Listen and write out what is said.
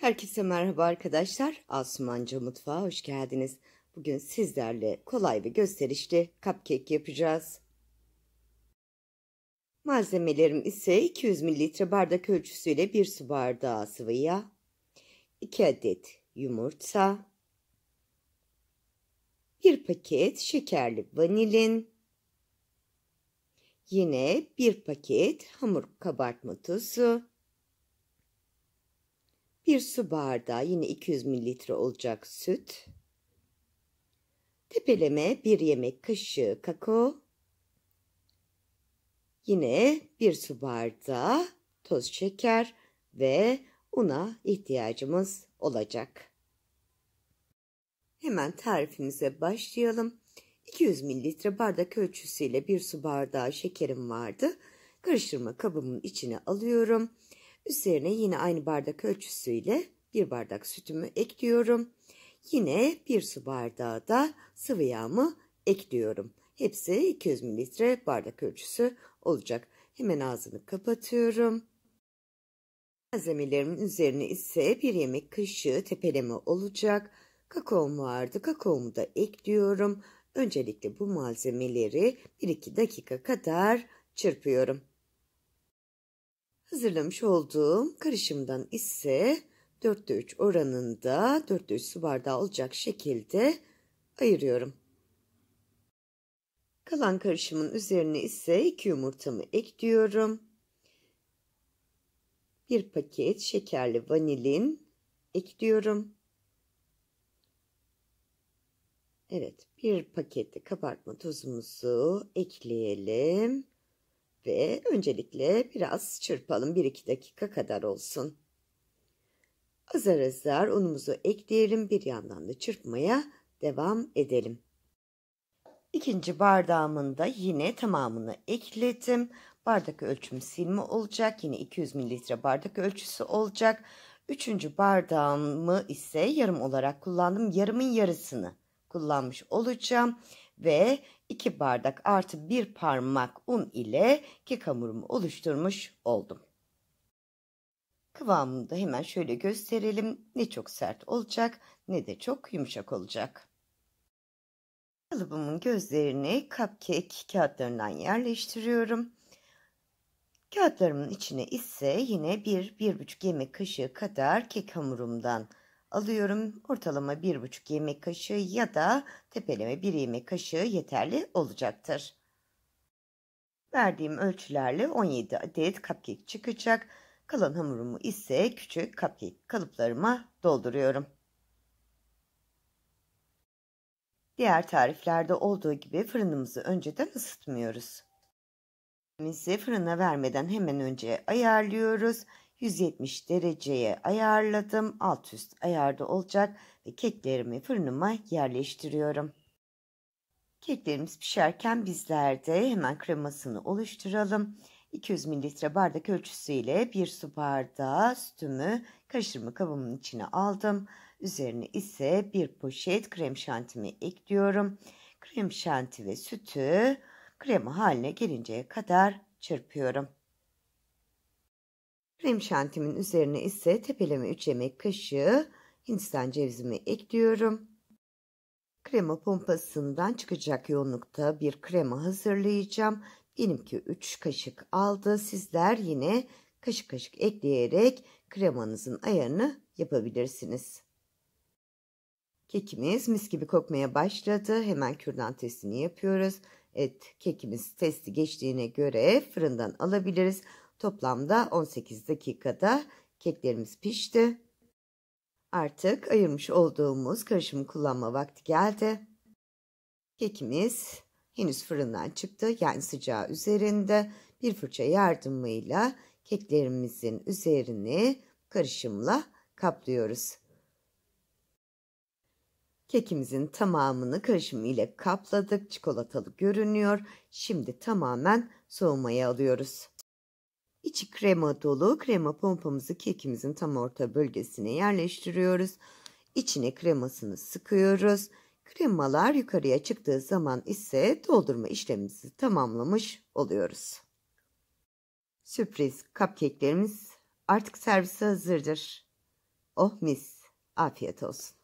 Herkese merhaba arkadaşlar. Asumanca Mutfağa hoş geldiniz. Bugün sizlerle kolay ve gösterişli cupcake yapacağız. Malzemelerim ise 200 ml bardak ölçüsüyle 1 su bardağı sıvı yağ, 2 adet yumurta, 1 paket şekerli vanilin, yine 1 paket hamur kabartma tozu, bir su bardağı yine 200 mililitre olacak süt. Tepeleme bir yemek kaşığı kakao. Yine bir su bardağı toz şeker ve una ihtiyacımız olacak. Hemen tarifimize başlayalım. 200 mililitre bardak ölçüsüyle bir su bardağı şekerim vardı. Karıştırma kabımın içine alıyorum. Üzerine yine aynı bardak ölçüsüyle bir bardak sütümü ekliyorum. Yine bir su bardağı da sıvı yağımı ekliyorum. Hepsi 200 mililitre bardak ölçüsü olacak. Hemen ağzını kapatıyorum. Malzemelerimin üzerine ise bir yemek kaşığı tepeleme olacak. Kakaomu vardı. Kakaomu da ekliyorum. Öncelikle bu malzemeleri 1-2 dakika kadar çırpıyorum. Hazırlamış olduğum karışımdan ise 4'te 3 oranında 4'te 3 su bardağı olacak şekilde ayırıyorum. Kalan karışımın üzerine ise 2 yumurtamı ekliyorum. 1 paket şekerli vanilin ekliyorum. Evet, bir pakette kabartma tozumuzu ekleyelim ve öncelikle biraz çırpalım bir iki dakika kadar olsun. Azar azar unumuzu ekleyelim bir yandan da çırpmaya devam edelim. İkinci bardağımın da yine tamamını ekledim. Bardak ölçüm silme olacak. Yine 200 mililitre bardak ölçüsü olacak. Üçüncü bardağımı ise yarım olarak kullandım. Yarımın yarısını kullanmış olacağım. Ve 2 bardak artı 1 parmak un ile kek hamurumu oluşturmuş oldum. Kıvamını da hemen şöyle gösterelim. Ne çok sert olacak ne de çok yumuşak olacak. Kalıbımın gözlerini cupcake kağıtlarından yerleştiriyorum. Kağıtlarımın içine ise yine 1-1,5 yemek kaşığı kadar kek hamurumdan alıyorum. Ortalama bir buçuk yemek kaşığı ya da tepeleme bir yemek kaşığı yeterli olacaktır. Verdiğim ölçülerle 17 adet cupcake çıkacak. Kalan hamurumu ise küçük cupcake kalıplarıma dolduruyorum. Diğer tariflerde olduğu gibi fırınımızı önceden ısıtmıyoruz. Bizi fırına vermeden hemen önce ayarlıyoruz. 170 dereceye ayarladım. Alt üst ayarda olacak ve keklerimi fırınıma yerleştiriyorum. Keklerimiz pişerken bizler de hemen kremasını oluşturalım. 200 mililitre bardak ölçüsüyle bir su bardağı sütümü karıştırma kabımın içine aldım. Üzerine ise bir poşet krem şantimi ekliyorum. Krem şanti ve sütü krema haline gelinceye kadar çırpıyorum. Krem şantimin üzerine ise tepeleme 3 yemek kaşığı Hindistan cevizimi ekliyorum. Krema pompasından çıkacak yoğunlukta bir krema hazırlayacağım. Benimki 3 kaşık aldı. Sizler yine kaşık kaşık ekleyerek kremanızın ayarını yapabilirsiniz. Kekimiz mis gibi kokmaya başladı. Hemen kürdan testini yapıyoruz. Evet kekimiz testi geçtiğine göre fırından alabiliriz. Toplamda 18 dakikada keklerimiz pişti. Artık ayırmış olduğumuz karışımı kullanma vakti geldi. Kekimiz henüz fırından çıktı yani sıcağı üzerinde. Bir fırça yardımıyla keklerimizin üzerini karışımla kaplıyoruz. Kekimizin tamamını karışım ile kapladık. Çikolatalı görünüyor. Şimdi tamamen soğumaya alıyoruz. İçi krema dolu. Krema pompamızı kekimizin tam orta bölgesine yerleştiriyoruz. İçine kremasını sıkıyoruz. Kremalar yukarıya çıktığı zaman ise doldurma işlemimizi tamamlamış oluyoruz. Sürpriz cupcake'lerimiz artık servise hazırdır. Oh mis, afiyet olsun.